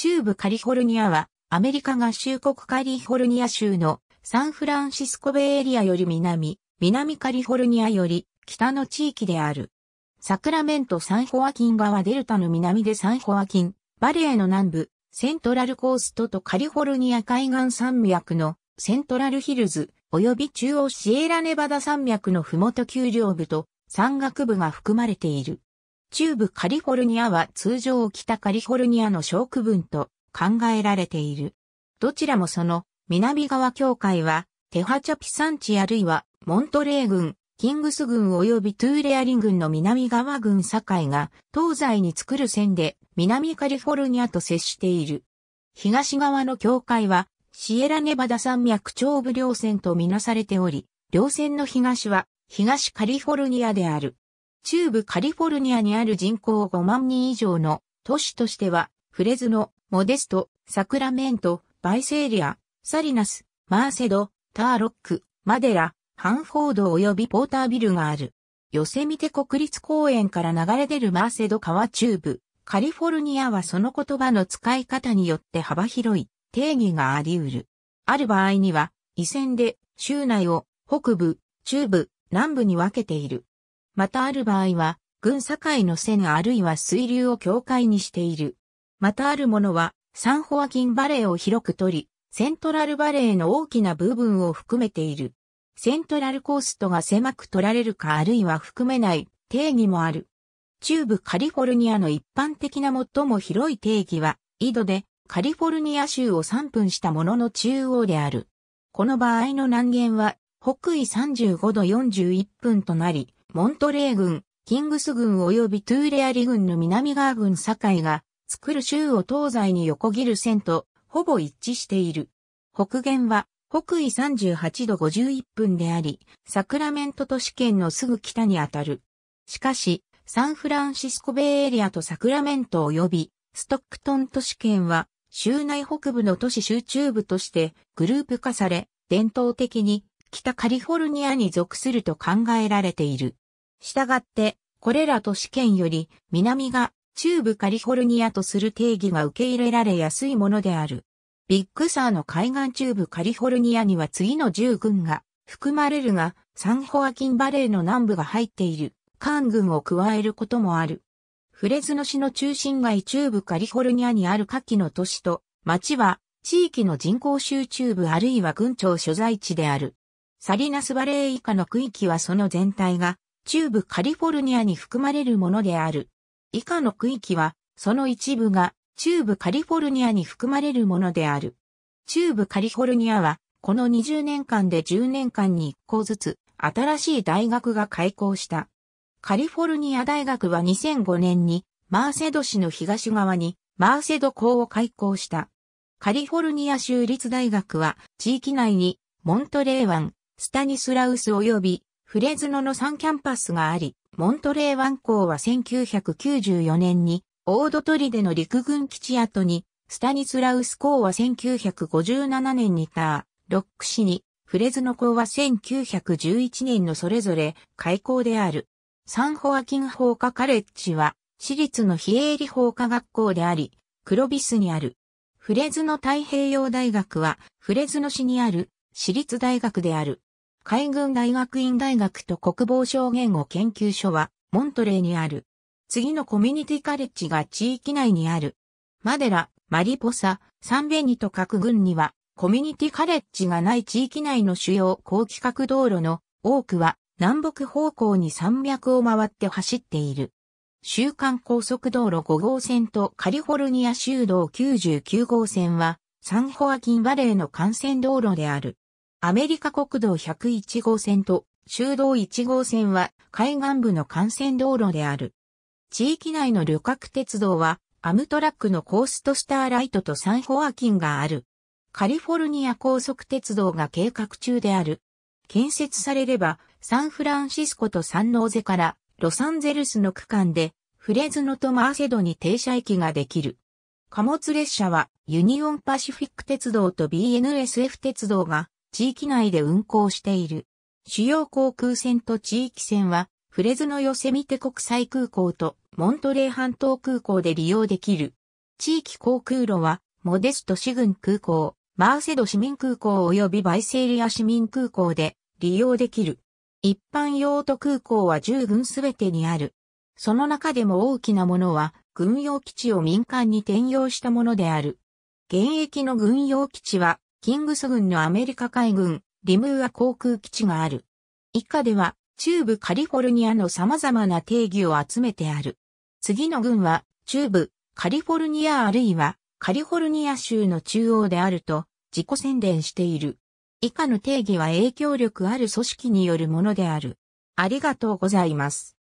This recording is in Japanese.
中部カリフォルニアは、アメリカ合衆国カリフォルニア州のサンフランシスコベイエリアより南、南カリフォルニアより北の地域である。サクラメント・サンホアキン川デルタの南でサンホアキン、バレーの南部、セントラルコーストとカリフォルニア海岸山脈のセントラルヒルズ、及び中央シエラネバダ山脈のふもと丘陵部と山岳部が含まれている。中部カリフォルニアは通常北カリフォルニアの小区分と考えられている。どちらもその南側境界はテハチャピ山地あるいはモントレー郡、キングス郡及びトゥーレアリ郡の南側郡境が東西に作る線で南カリフォルニアと接している。東側の境界はシエラネバダ山脈長部稜線とみなされており、稜線の東は東カリフォルニアである。中部カリフォルニアにある人口5万人以上の都市としては、フレズノ、モデスト、サクラメント、バイセーリア、サリナス、マーセド、ターロック、マデラ、ハンフォード及びポータービルがある。ヨセミテ国立公園から流れ出るマーセド川中部、カリフォルニアはその言葉の使い方によって幅広い定義があり得る。ある場合には、移線で州内を北部、中部、南部に分けている。またある場合は、群境の線あるいは水流を境界にしている。またあるものは、サンホアキンバレーを広く取り、セントラルバレーの大きな部分を含めている。セントラルコーストが狭く取られるかあるいは含めない定義もある。中部カリフォルニアの一般的な最も広い定義は、緯度でカリフォルニア州を3分したものの中央である。この場合の南限は、北緯35度41分となり、モントレー軍、キングス軍及びトゥーレアリ軍の南側軍境が、作る州を東西に横切る線と、ほぼ一致している。北限は、北緯38度51分であり、サクラメント都市圏のすぐ北にあたる。しかし、サンフランシスコベイエリアとサクラメント及び、ストックトン都市圏は、州内北部の都市集中部としてグループ化され、伝統的に北カリフォルニアに属すると考えられている。したがって、これら都市圏より南が中部カリフォルニアとする定義が受け入れられやすいものである。ビッグサーの海岸中部カリフォルニアには次の10群が含まれるが、サンホアキンバレーの南部が入っているカーン群を加えることもある。フレズノ市の中心街中部カリフォルニアにある下記の都市と町は地域の人口集中部あるいは群庁所在地である。サリナスバレー以下の区域はその全体が中部カリフォルニアに含まれるものである。以下の区域は、その一部が中部カリフォルニアに含まれるものである。中部カリフォルニアは、この20年間で10年間に1校ずつ新しい大学が開校した。カリフォルニア大学は2005年にマーセド市の東側にマーセド校を開校した。カリフォルニア州立大学は地域内にモントレー湾、スタニスラウス及びフレズノの3キャンパスがあり、モントレー湾港は1994年に、オードトリデの陸軍基地跡に、スタニスラウス港は1957年にター、ロック市に、フレズノ港は1911年のそれぞれ開港である。サンホアキン法科カレッジは、私立の非営利法科学校であり、黒ビスにある。フレズノ太平洋大学は、フレズノ市にある私立大学である。海軍大学院大学と国防省言語研究所は、モントレーにある。次のコミュニティカレッジが地域内にある。マデラ、マリポサ、サンベニと各郡には、コミュニティカレッジがない地域内の主要高規格道路の多くは南北方向に山脈を回って走っている。週間高速道路5号線とカリフォルニア州道99号線はサンホアキンバレーの幹線道路である。アメリカ国道101号線と修道1号線は海岸部の幹線道路である。地域内の旅客鉄道はアムトラックのコーストスターライトとサンホアキンがある。カリフォルニア高速鉄道が計画中である。建設されればサンフランシスコとサンノーゼからロサンゼルスの区間でフレズノとマーセドに停車駅ができる。貨物列車はユニオンパシフィック鉄道と BNSF 鉄道が地域内で運行している。主要航空線と地域線は、フレズのヨセミテ国際空港とモントレー半島空港で利用できる。地域航空路は、モデスト市軍空港、マーセド市民空港及びバイセーリア市民空港で利用できる。一般用途空港は従軍すべてにある。その中でも大きなものは、軍用基地を民間に転用したものである。現役の軍用基地はキングス軍のアメリカ海軍、リムーア航空基地がある。以下では、中部カリフォルニアの様々な定義を集めてある。次の軍は、中部、カリフォルニアあるいは、カリフォルニア州の中央であると、自己宣伝している。以下の定義は影響力ある組織によるものである。ありがとうございます。